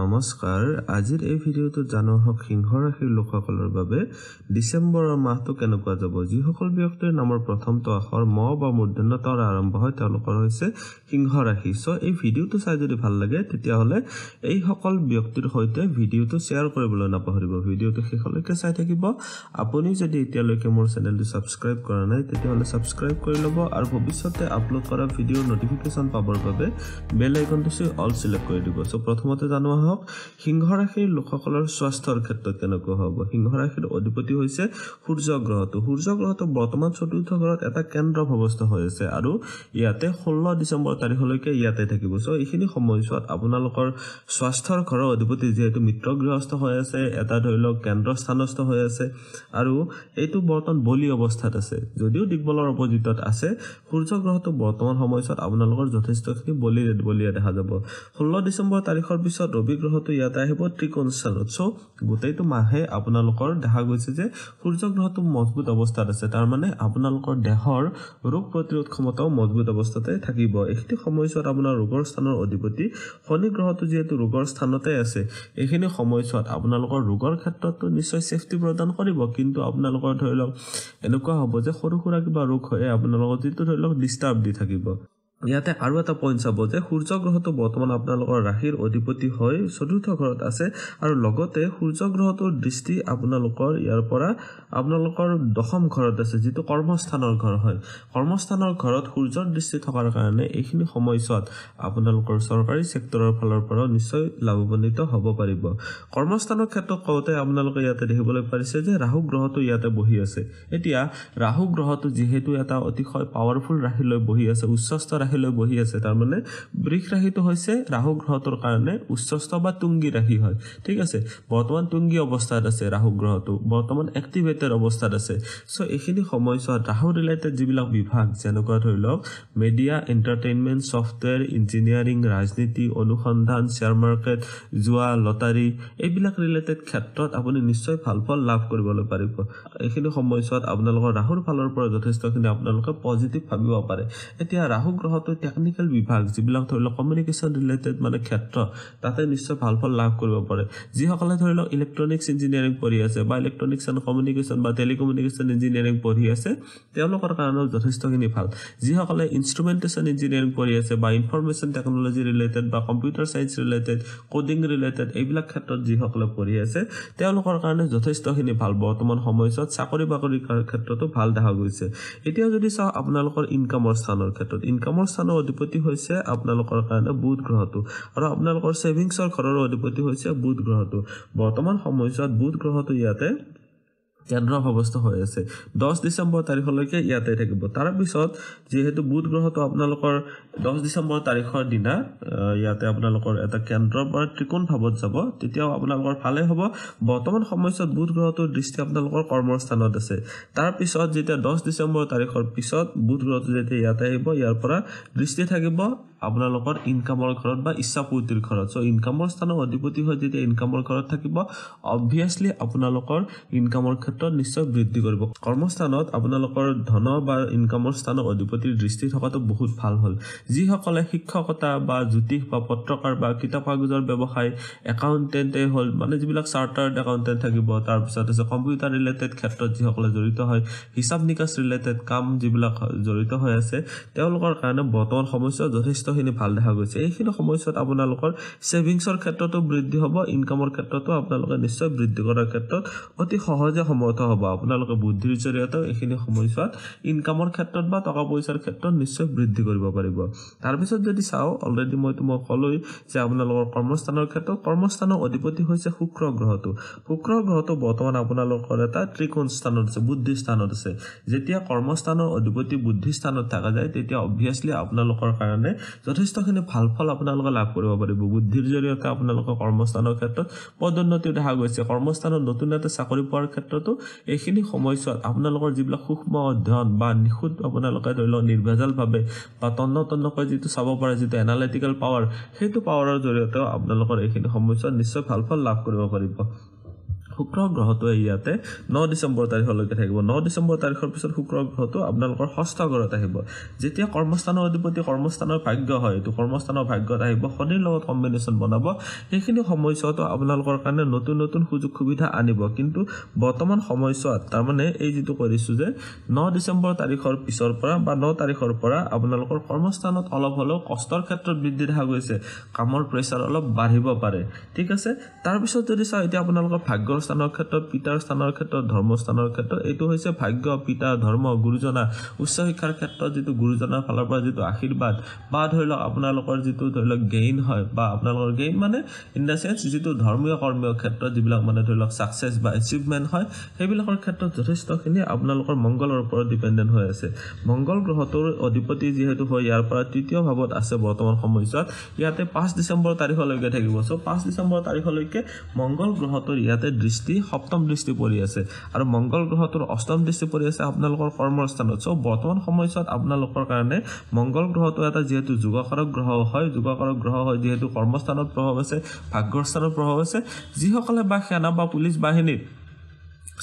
নমস্কাৰ আজিৰ এই ভিডিঅ'টো জানো হওক সিংহ ৰাশিৰ লোকসকলৰ বাবে ডিচেম্বৰৰ মাহটো কেনেকুৱা যাব যিসকল ব্যক্তিৰ নামৰ প্ৰথমটো আখৰ ম বা মূৰ্ধন্যতাৰ আৰম্ভ হয় তেওঁলোকৰ হৈছে সিংহ ৰাশি চ' এই ভিডিঅ'টো চাই যদি ভাল লাগে তেতিয়াহ'লে এইসকল ব্যক্তিৰ সৈতে ভিডিঅ'টো শ্বেয়াৰ কৰিবলৈ নাপাহৰিব ভিডিঅ'টো শেষলৈকে চাই থাকিব আপুনি যদি এতিয়ালৈকে মোৰ চেনেলটো ছাবস্ক্ৰাইব কৰা নাই তেতিয়াহ'লে ছাবস্ক্ৰাইব কৰি ল'ব আৰু ভৱিষ্যতে আপলোড কৰা ভিডিঅ'ৰ নটিফিকেশ্যন পাবৰ বাবে বেল আইকনটো চুই অল ছিলেক্ট কৰি দিব চ' প্ৰথমতে জানো হওক সিংহ ৰাশিৰ লোকসকলৰ স্বাস্থ্যৰ ক্ষেত্ৰত কেনেকুৱা হ'ব সিংহ ৰাশিৰ অধিপতি হৈছে সূৰ্য গ্ৰহটো সূৰ্য গ্ৰহটো বৰ্তমান চতুৰ্থ ঘৰত এটা কেন্দ্ৰ ভৱস্থা হৈ আছে আৰু ইয়াতে ষোল্ল ডিচেম্বৰ তাৰিখলৈকে ইয়াতে থাকিব চ' এইখিনি সময়ছোৱাত আপোনালোকৰ স্বাস্থ্যৰ ঘৰৰ অধিপতি যিহেতু মিত্ৰ গৃহস্থ হৈ আছে এটা ধৰি লওক কেন্দ্ৰ স্থানস্থ হৈ আছে আৰু এইটো বৰ্তমান বলি অৱস্থাত আছে যদিও দিগবলৰ অপজিটত আছে সূৰ্য গ্ৰহটো বৰ্তমান সময়ছোৱাত আপোনালোকৰ যথেষ্টখিনি বলি বলিয়া দেখা যাব ষোল্ল ডিচেম্বৰ তাৰিখৰ পিছত ৰবি ৰবি গ্ৰহটো ইয়াত আহিব ত্ৰিকোণচাৰত চ' গোটেইটো মাহে আপোনালোকৰ দেখা গৈছে যে সূৰ্য গ্ৰহটো মজবুত অৱস্থাত আছে তাৰমানে আপোনালোকৰ দেহৰ ৰোগ প্ৰতিৰোধ ক্ষমতাও মজবুত অৱস্থাতে থাকিব এইখিনি সময়ছোৱাত আপোনাৰ ৰোগৰ স্থানৰ অধিপতি শনি গ্ৰহটো যিহেতু ৰোগৰ স্থানতে আছে এইখিনি সময়ছোৱাত আপোনালোকৰ ৰোগৰ ক্ষেত্ৰতো নিশ্চয় ছেফটি প্ৰদান কৰিব কিন্তু আপোনালোকৰ ধৰি লওক এনেকুৱা হ'ব যে সৰু সুৰা কিবা ৰোগ হয় আপোনালোকৰ যিটো ধৰি লওক ডিষ্টাৰ্ব দি থাকিব ইয়াতে আৰু এটা পইণ্ট চাব যে সূৰ্য গ্ৰহটো বৰ্তমান আপোনালোকৰ ৰাশিৰ অধিপতি হৈ চতুৰ্থ ঘৰত আছে আৰু লগতে সূৰ্য গ্ৰহটোৰ দৃষ্টি আপোনালোকৰ ইয়াৰ পৰা আপোনালোকৰ দশম ঘৰত আছে যিটো কৰ্মস্থানৰ ঘৰ হয় কৰ্মস্থানৰ ঘৰত সূৰ্যৰ দৃষ্টি থকাৰ কাৰণে এইখিনি সময়ছোৱাত আপোনালোকৰ চৰকাৰী চেক্টৰৰ ফালৰ পৰাও নিশ্চয় লাভৱান্বিত হ'ব পাৰিব কৰ্মস্থানৰ ক্ষেত্ৰত কওঁতে আপোনালোকে ইয়াতে দেখিবলৈ পাৰিছে যে ৰাহু গ্ৰহটো ইয়াতে বহি আছে এতিয়া ৰাহু গ্ৰহটো যিহেতু এটা অতিশয় পাৱাৰফুল ৰাশিলৈ বহি আছে উচ্চস্থ ৰাশি ৰাশি লৈ বহি আছে তাৰমানে বৃষ ৰাশিটো হৈছে ৰাহু গ্ৰহটোৰ কাৰণে উচ্চস্থ বা তুংগী ৰাশি হয় ঠিক আছে বৰ্তমান তুংগী অৱস্থাত আছে ৰাহু গ্ৰহটো বৰ্তমান এক্টিভেটেড অৱস্থাত আছে চ' এইখিনি সময়ছোৱাত ৰাহু ৰিলেটেড যিবিলাক বিভাগ যেনেকুৱা ধৰি লওক মিডিয়া এণ্টাৰটেইনমেণ্ট ছফ্টৱেৰ ইঞ্জিনিয়াৰিং ৰাজনীতি অনুসন্ধান শ্বেয়াৰ মাৰ্কেট যোৱা লটাৰী এইবিলাক ৰিলেটেড ক্ষেত্ৰত আপুনি নিশ্চয় ভাল ফল লাভ কৰিবলৈ পাৰিব এইখিনি সময়ছোৱাত আপোনালোকৰ ৰাহুৰ ফালৰ পৰা যথেষ্টখিনি আপোনালোকে পজিটিভ ভাবিব পাৰে এতিয়া ৰাহু গ্ৰহ কথাটো টেকনিকেল বিভাগ যিবিলাক ধৰি লওক কমিউনিকেশ্যন ৰিলেটেড মানে ক্ষেত্ৰ তাতে নিশ্চয় ভাল ফল লাভ কৰিব পাৰে যিসকলে ধৰি লওক ইলেক্ট্ৰনিক্স ইঞ্জিনিয়াৰিং পঢ়ি আছে বা ইলেক্ট্ৰনিক্স এণ্ড কমিউনিকেশ্যন বা টেলিকমিউনিকেশ্যন ইঞ্জিনিয়াৰিং পঢ়ি আছে তেওঁলোকৰ কাৰণেও যথেষ্টখিনি ভাল যিসকলে ইনষ্ট্ৰুমেণ্টেশ্যন ইঞ্জিনিয়াৰিং পঢ়ি আছে বা ইনফৰ্মেশ্যন টেকনলজি ৰিলেটেড বা computer science related coding related এইবিলাক ক্ষেত্ৰত যিসকলে পঢ়ি আছে তেওঁলোকৰ কাৰণে যথেষ্টখিনি ভাল বৰ্তমান সময়ছোৱাত চাকৰি বাকৰি ক্ষেত্ৰতো ভাল দেখা গৈছে এতিয়া যদি চাওঁ আপোনালোকৰ ইনকামৰ স্থানৰ ক্ষেত্ৰত ইনকামৰ স্থানৰ অধিপতি হৈছে আপোনালোকৰ কাৰণে বুধ গ্ৰহটো আৰু আপোনালোকৰ ছেভিংছৰ ঘৰৰ অধিপতি হৈছে বুধ গ্ৰহটো বৰ্তমান সময়ছোৱাত বুধ গ্ৰহটো ইয়াতে কেন্দ্ৰ সভ্যস্ত হৈ আছে দহ ডিচেম্বৰ তাৰিখলৈকে ইয়াতে থাকিব তাৰপিছত যিহেতু বুধ গ্ৰহটো আপোনালোকৰ দহ ডিচেম্বৰ তাৰিখৰ দিনা ইয়াতে আপোনালোকৰ এটা কেন্দ্ৰৰ পৰা ত্ৰিকোণ ভাৱত যাব তেতিয়াও আপোনালোকৰ ভালেই হ'ব বৰ্তমান সময়ছোৱাত বুধ গ্ৰহটোৰ দৃষ্টি আপোনালোকৰ কৰ্মৰ স্থানত আছে তাৰপিছত যেতিয়া দহ ডিচেম্বৰ তাৰিখৰ পিছত বুধ গ্ৰহটো যেতিয়া ইয়াতে আহিব ইয়াৰ পৰা দৃষ্টি থাকিব আপোনালোকৰ ইনকামৰ ঘৰত বা ইচ্ছা পূৰ্তিৰ ঘৰত চ' ইনকামৰ স্থানৰ অধিপতি হয় যেতিয়া ইনকামৰ ঘৰত থাকিব অভিয়াছলি আপোনালোকৰ ইনকামৰ ক্ষেত্ৰত নিশ্চয় বৃদ্ধি কৰিব কৰ্মস্থানত আপোনালোকৰ ধনৰ বা ইনকামৰ স্থানৰ অধিপতিৰ দৃষ্টি থকাটো বহুত ভাল হ'ল যিসকলে শিক্ষকতা বা জ্যোতিষ বা পত্ৰকাৰ বা কিতাপ কাগজৰ ব্যৱসায় একাউণ্টেণ্টেই হ'ল মানে যিবিলাক চাৰ্টাৰ্ড একাউণ্টেণ্ট থাকিব তাৰপিছত হৈছে কম্পিউটাৰ ৰিলেটেড ক্ষেত্ৰত যিসকলে জড়িত হয় হিচাপ নিকাচ ৰিলেটেড কাম যিবিলাক জড়িত হৈ আছে তেওঁলোকৰ কাৰণে বৰ্তমান সমস্যা যথেষ্টখিনি ভাল দেখা গৈছে এইখিনি সময়ছোৱাত আপোনালোকৰ ছেভিংছৰ ক্ষেত্ৰতো বৃদ্ধি হ'ব ইনকামৰ ক্ষেত্ৰতো আপোনালোকে নিশ্চয় বৃদ্ধি কৰাৰ ক্ষেত্ৰত অতি সহজে সম সমৰ্থ হ'ব আপোনালোকে বুদ্ধিৰ জৰিয়তে এইখিনি সময়ছোৱাত ইনকামৰ ক্ষেত্ৰত বা টকা পইচাৰ ক্ষেত্ৰত নিশ্চয় বৃদ্ধি কৰিব পাৰিব তাৰপিছত যদি চাওঁ অলৰেডি মই তোমাক ক'লোৱেই যে আপোনালোকৰ কৰ্মস্থানৰ ক্ষেত্ৰত কৰ্মস্থানৰ অধিপতি হৈছে শুক্ৰ গ্ৰহটো শুক্ৰ গ্ৰহটো বৰ্তমান আপোনালোকৰ এটা ত্ৰিকোণ স্থানত আছে বুদ্ধি স্থানত আছে যেতিয়া কৰ্মস্থানৰ অধিপতি বুদ্ধি স্থানত থকা যায় তেতিয়া অভিয়াছলি আপোনালোকৰ কাৰণে যথেষ্টখিনি ভাল ফল আপোনালোকে লাভ কৰিব পাৰিব বুদ্ধিৰ জৰিয়তে আপোনালোকৰ কৰ্মস্থানৰ ক্ষেত্ৰত পদোন্নতি দেখা গৈছে কৰ্মস্থানত নতুন এটা চাকৰি পোৱাৰ ক্ষেত্ৰতো কিন্তু এইখিনি সময়ছোৱাত আপোনালোকৰ যিবিলাক সূক্ষ্ম অধ্যয়ন বা নিখুঁত আপোনালোকে ধৰি লওক নিৰ্ভেজালভাৱে বা তন্ন তন্নকৈ যিটো চাব পাৰে যিটো এনালাইটিকেল পাৱাৰ সেইটো পাৱাৰৰ জৰিয়তেও আপোনালোকৰ এইখিনি সময়ছোৱাত নিশ্চয় ভাল ফল লাভ কৰিব পাৰিব শুক্ৰ গ্ৰহটোৱে ইয়াতে ন ডিচেম্বৰ তাৰিখলৈকে থাকিব ন ডিচেম্বৰ তাৰিখৰ পিছত শুক্ৰ গ্ৰহটো আপোনালোকৰ ষষ্ঠ ঘৰত আহিব যেতিয়া কৰ্মস্থানৰ অধিপতি কৰ্মস্থানৰ ভাগ্য হয় এইটো কৰ্মস্থানৰ ভাগ্যত আহিব শনিৰ লগত কম্বিনেশ্যন বনাব সেইখিনি সময়ছোৱাতো আপোনালোকৰ কাৰণে নতুন নতুন সুযোগ সুবিধা আনিব কিন্তু বৰ্তমান সময়ছোৱাত তাৰমানে এই যিটো কৰিছোঁ যে ন ডিচেম্বৰ তাৰিখৰ পিছৰ পৰা বা ন তাৰিখৰ পৰা আপোনালোকৰ কৰ্মস্থানত অলপ হ'লেও কষ্টৰ ক্ষেত্ৰত বৃদ্ধি দেখা গৈছে কামৰ প্ৰেছাৰ অলপ বাঢ়িব পাৰে ঠিক আছে তাৰপিছত যদি চাওঁ এতিয়া আপোনালোকৰ ভাগ্যৰ স্থানৰ ক্ষেত্ৰত পিতাৰ স্থানৰ ক্ষেত্ৰত ধৰ্মস্থানৰ ক্ষেত্ৰত এইটো হৈছে ভাগ্য পিতা ধৰ্ম গুৰুজনা উচ্চ শিক্ষাৰ ক্ষেত্ৰত যিটো গুৰুজনাৰ ফালৰ পৰা যিটো আশীৰ্বাদ বা ধৰি লওক আপোনালোকৰ যিটো ধৰি লওক গেইন হয় বা আপোনালোকৰ গেইন মানে ইন দ্য চেন্স যিটো ধৰ্মীয় কৰ্মীয় ক্ষেত্ৰত যিবিলাক মানে ধৰি লওক ছাকচেছ বা এচিভমেণ্ট হয় সেইবিলাকৰ ক্ষেত্ৰত যথেষ্টখিনি আপোনালোকৰ মংগলৰ ওপৰত ডিপেণ্ডেণ্ট হৈ আছে মংগল গ্ৰহটোৰ অধিপতি যিহেতু হয় ইয়াৰ পৰা তৃতীয় ভাৱত আছে বৰ্তমান সময়ছোৱাত ইয়াতে পাঁচ ডিচেম্বৰ তাৰিখলৈকে থাকিব চ' পাঁচ ডিচেম্বৰ তাৰিখলৈকে মংগল গ্ৰহটোৰ ইয়াতে দৃশ্য দৃষ্টি সপ্তম দৃষ্টি পৰি আছে আৰু মংগল গ্ৰহটোৰ অষ্টম দৃষ্টি পৰি আছে আপোনালোকৰ কৰ্মস্থানত চ' বৰ্তমান সময়ছোৱাত আপোনালোকৰ কাৰণে মংগল গ্ৰহটো এটা যিহেতু যোগাকাৰক গ্ৰহ হয় যোগাকাৰক গ্ৰহ হয় যিহেতু কৰ্মস্থানত প্ৰভাৱ আছে ভাগ্যৰ স্থানত প্ৰভাৱ আছে যিসকলে বা সেনা বা পুলিচ বাহিনীত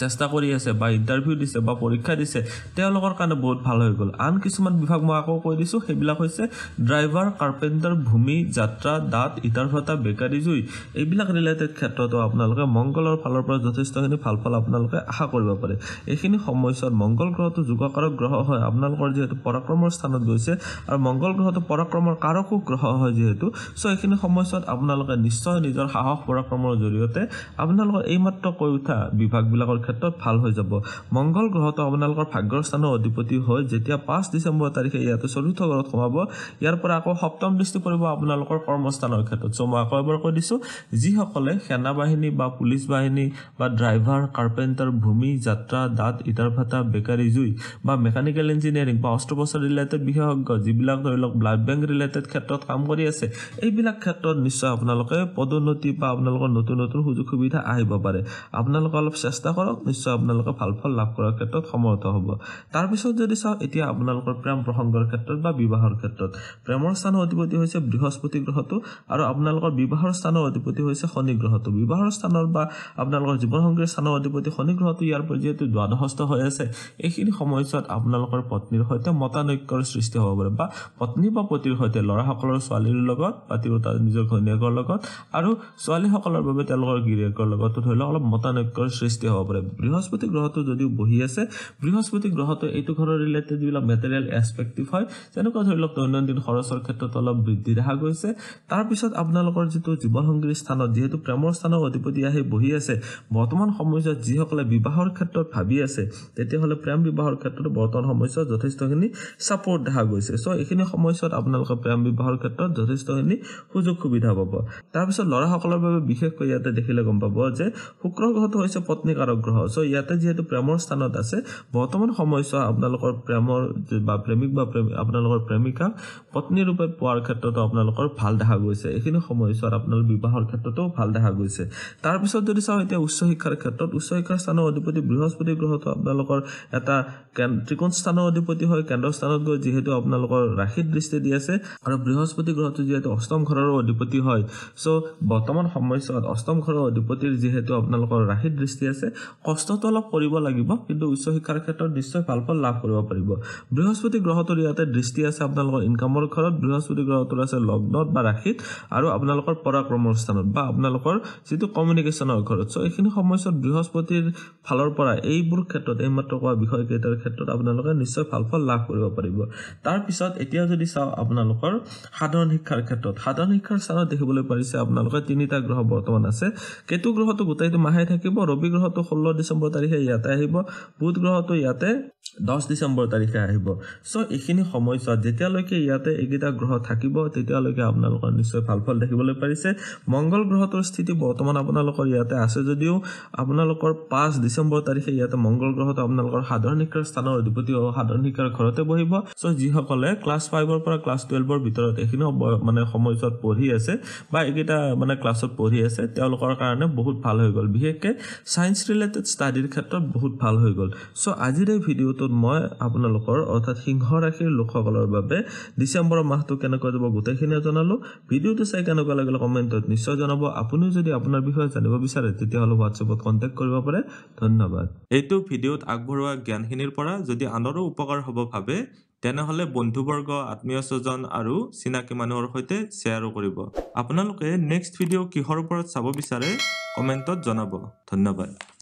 চেষ্টা কৰি আছে বা ইণ্টাৰভিউ দিছে বা পৰীক্ষা দিছে তেওঁলোকৰ কাৰণে বহুত ভাল হৈ গ'ল আন কিছুমান বিভাগ মই আকৌ কৈ দিছোঁ সেইবিলাক হৈছে ড্ৰাইভাৰ কাৰ্পেণ্টাৰ ভূমি যাত্ৰা দাঁত ইটাৰভতা বেকাৰী জুই এইবিলাক ৰিলেটেড ক্ষেত্ৰতো আপোনালোকে মংগলৰ ফালৰ পৰা যথেষ্টখিনি ভাল ফল আপোনালোকে আশা কৰিব পাৰে এইখিনি সময়ছোৱাত মংগল গ্ৰহটো যোগাকাৰক গ্ৰহ হয় আপোনালোকৰ যিহেতু পৰাক্ৰমৰ স্থানত গৈছে আৰু মংগল গ্ৰহটো পৰাক্ৰমৰ কাৰকো গ্ৰহ হয় যিহেতু চ' এইখিনি সময়ছোৱাত আপোনালোকে নিশ্চয় নিজৰ সাহস পৰাক্ৰমৰ জৰিয়তে আপোনালোকৰ এইমাত্ৰ কৈ উঠা বিভাগবিলাকৰ গ্ৰহৰ ক্ষেত্ৰত ভাল হৈ যাব মংগল গ্ৰহটো আপোনালোকৰ ভাগ্যৰ স্থানৰ অধিপতি হৈ যেতিয়া পাঁচ ডিচেম্বৰ তাৰিখে ইয়াতে চতুৰ্থ ঘৰত সোমাব ইয়াৰ পৰা আকৌ সপ্তম দৃষ্টি পৰিব আপোনালোকৰ কৰ্মস্থানৰ ক্ষেত্ৰত চ' মই আকৌ এবাৰ কৈ দিছোঁ যিসকলে সেনা বাহিনী বা পুলিচ বাহিনী বা ড্ৰাইভাৰ কাৰ্পেণ্টাৰ ভূমি যাত্ৰা দাঁত ইটাৰ ভাটা বেকাৰী জুই বা মেকানিকেল ইঞ্জিনিয়াৰিং বা অস্ত্ৰোপচাৰ ৰিলেটেড বিশেষজ্ঞ যিবিলাক ধৰি লওক ব্লাড বেংক ৰিলেটেড ক্ষেত্ৰত কাম কৰি আছে এইবিলাক ক্ষেত্ৰত নিশ্চয় আপোনালোকে পদোন্নতি বা আপোনালোকৰ নতুন নতুন সুযোগ সুবিধা আহিব পাৰে আপোনালোকে অলপ চেষ্টা কৰক কৰক নিশ্চয় আপোনালোকে ভাল ফল লাভ কৰাৰ ক্ষেত্ৰত সমৰ্থ হ'ব তাৰপিছত যদি চাওঁ এতিয়া আপোনালোকৰ প্ৰেম প্ৰসংগৰ ক্ষেত্ৰত বা বিবাহৰ ক্ষেত্ৰত প্ৰেমৰ স্থানৰ অধিপতি হৈছে বৃহস্পতি গ্ৰহটো আৰু আপোনালোকৰ বিবাহৰ স্থানৰ অধিপতি হৈছে শনি গ্ৰহটো বিবাহৰ স্থানৰ বা আপোনালোকৰ জীৱনসংগীৰ স্থানৰ অধিপতি শনি গ্ৰহটো ইয়াৰ পৰা যিহেতু দ্বাদশস্থ হৈ আছে এইখিনি সময়ছোৱাত আপোনালোকৰ পত্নীৰ সৈতে মতানৈক্যৰ সৃষ্টি হ'ব পাৰে বা পত্নী বা পতিৰ সৈতে ল'ৰাসকলৰ ছোৱালীৰ লগত বা তিৰোতা নিজৰ ঘৈণীয়েকৰ লগত আৰু ছোৱালীসকলৰ বাবে তেওঁলোকৰ গিৰিয়েকৰ লগতো ধৰি লওক অলপ মতানৈক্যৰ সৃষ্টি হ'ব পাৰে পৰে বৃহস্পতি গ্ৰহটো যদিও বহি আছে বৃহস্পতি গ্ৰহটো এইটো ঘৰৰ ৰিলেটেড যিবিলাক মেটেৰিয়েল এক্সপেক্টিভ হয় তেনেকুৱা ধৰি লওক দৈনন্দিন খৰচৰ ক্ষেত্ৰত অলপ বৃদ্ধি দেখা গৈছে তাৰপিছত আপোনালোকৰ যিটো জীৱনসংগীৰ স্থানত যিহেতু প্ৰেমৰ স্থানক অধিপতি আহি বহি আছে বৰ্তমান সময়ছোৱাত যিসকলে বিবাহৰ ক্ষেত্ৰত ভাবি আছে তেতিয়াহ'লে প্ৰেম বিবাহৰ ক্ষেত্ৰত বৰ্তমান সময়ছোৱাত যথেষ্টখিনি ছাপৰ্ট দেখা গৈছে চ' এইখিনি সময়ছোৱাত আপোনালোকে প্ৰেম বিবাহৰ ক্ষেত্ৰত যথেষ্টখিনি সুযোগ সুবিধা পাব তাৰপিছত ল'ৰাসকলৰ বাবে বিশেষকৈ ইয়াতে দেখিলে গম পাব যে শুক্ৰ গ্ৰহটো হৈছে পত্নীকাৰক গ্ৰহ চ' ইয়াতে যিহেতু প্ৰেমৰ স্থানত আছে বৰ্তমান সময়ছোৱা আপোনালোকৰ প্ৰেমৰ বা প্ৰেমিক বা আপোনালোকৰ প্ৰেমিকা পত্নীৰূপে পোৱাৰ ক্ষেত্ৰতো আপোনালোকৰ ভাল দেখা গৈছে এইখিনি সময়ছোৱাত আপোনালোকৰ বিবাহৰ ক্ষেত্ৰতো ভাল দেখা গৈছে তাৰপিছত যদি চাওঁ এতিয়া উচ্চ শিক্ষাৰ ক্ষেত্ৰত উচ্চ শিক্ষাৰ স্থানৰ অধিপতি বৃহস্পতি গ্ৰহটো আপোনালোকৰ এটা ত্ৰিকোণ স্থানৰ অধিপতি হয় কেন্দ্ৰস্থানত গৈ যিহেতু আপোনালোকৰ ৰাশিত দৃষ্টি দি আছে আৰু বৃহস্পতি গ্ৰহটো যিহেতু অষ্টম ঘৰৰ অধিপতি হয় চ' বৰ্তমান সময়ছোৱাত অষ্টম ঘৰৰ অধিপতিৰ যিহেতু আপোনালোকৰ ৰাশিত দৃষ্টি আছে কষ্টটো অলপ কৰিব লাগিব কিন্তু উচ্চ শিক্ষাৰ ক্ষেত্ৰত নিশ্চয় ভাল ফল লাভ কৰিব পাৰিব বৃহস্পতি গ্ৰহটোৰ ইয়াতে দৃষ্টি আছে আপোনালোকৰ ইনকামৰ ঘৰত বৃহস্পতি গ্ৰহটোৰ আছে লগ্নত বা ৰাশিত আৰু আপোনালোকৰ পৰাক্ৰমৰ স্থানত বা আপোনালোকৰ যিটো কমিউনিকেশ্যনৰ ঘৰত চ' এইখিনি সময়ছোৱাত বৃহস্পতিৰ ফালৰ পৰা এইবোৰ ক্ষেত্ৰত এইমাত্ৰ কোৱা বিষয়কেইটাৰ ক্ষেত্ৰত আপোনালোকে নিশ্চয় ভাল ফল লাভ কৰিব পাৰিব তাৰপিছত এতিয়া যদি চাওঁ আপোনালোকৰ সাধাৰণ শিক্ষাৰ ক্ষেত্ৰত সাধাৰণ শিক্ষাৰ স্থানত দেখিবলৈ পাৰিছে আপোনালোকে তিনিটা গ্ৰহ বৰ্তমান আছে কেতু গ্ৰহটো গোটেইটো মাহে থাকিব ৰবি গ্ৰহটো সৰু ষোল্ল ডিচেম্বৰ তাৰিখে ইয়াতে আহিব বুধ গ্ৰহটো ইয়াতে দহ ডিচেম্বৰ তাৰিখে আহিব চ' এইখিনি সময়ছোৱাত যেতিয়ালৈকে ইয়াতে এইকেইটা গ্ৰহ থাকিব তেতিয়ালৈকে আপোনালোকৰ নিশ্চয় ভাল ফল দেখিবলৈ পাৰিছে মংগল গ্ৰহটোৰ স্থিতি বৰ্তমান আপোনালোকৰ ইয়াতে আছে যদিও আপোনালোকৰ পাঁচ ডিচেম্বৰ তাৰিখে ইয়াতে মংগল গ্ৰহটো আপোনালোকৰ সাধাৰণ শিক্ষাৰ স্থানৰ অধিপতি সাধাৰণ শিক্ষাৰ ঘৰতে বহিব চ' যিসকলে ক্লাছ ফাইভৰ পৰা ক্লাছ টুৱেলভৰ ভিতৰত এইখিনি মানে সময়ছোৱাত পঢ়ি আছে বা এইকেইটা মানে ক্লাছত পঢ়ি আছে তেওঁলোকৰ কাৰণে বহুত ভাল হৈ গ'ল বিশেষকৈ ছায়েঞ্চ ৰিলেটেড ইউনাইটেড ষ্টাডিৰ ক্ষেত্ৰত বহুত ভাল হৈ গ'ল চ' আজিৰ এই ভিডিঅ'টোত মই আপোনালোকৰ অৰ্থাৎ সিংহ ৰাশিৰ লোকসকলৰ বাবে ডিচেম্বৰৰ মাহটো কেনেকুৱা যাব গোটেইখিনিয়ে জনালোঁ ভিডিঅ'টো চাই কেনেকুৱা লাগিলে কমেণ্টত নিশ্চয় জনাব আপুনিও যদি আপোনাৰ বিষয়ে জানিব বিচাৰে তেতিয়াহ'লে হোৱাটছএপত কণ্টেক্ট কৰিব পাৰে ধন্যবাদ এইটো ভিডিঅ'ত আগবঢ়োৱা জ্ঞানখিনিৰ পৰা যদি আনৰো উপকাৰ হ'ব ভাবে তেনেহ'লে বন্ধুবৰ্গ আত্মীয় স্বজন আৰু চিনাকি মানুহৰ সৈতে শ্বেয়াৰো কৰিব আপোনালোকে নেক্সট ভিডিঅ' কিহৰ ওপৰত চাব বিচাৰে কমেণ্টত জনাব ধন্যবাদ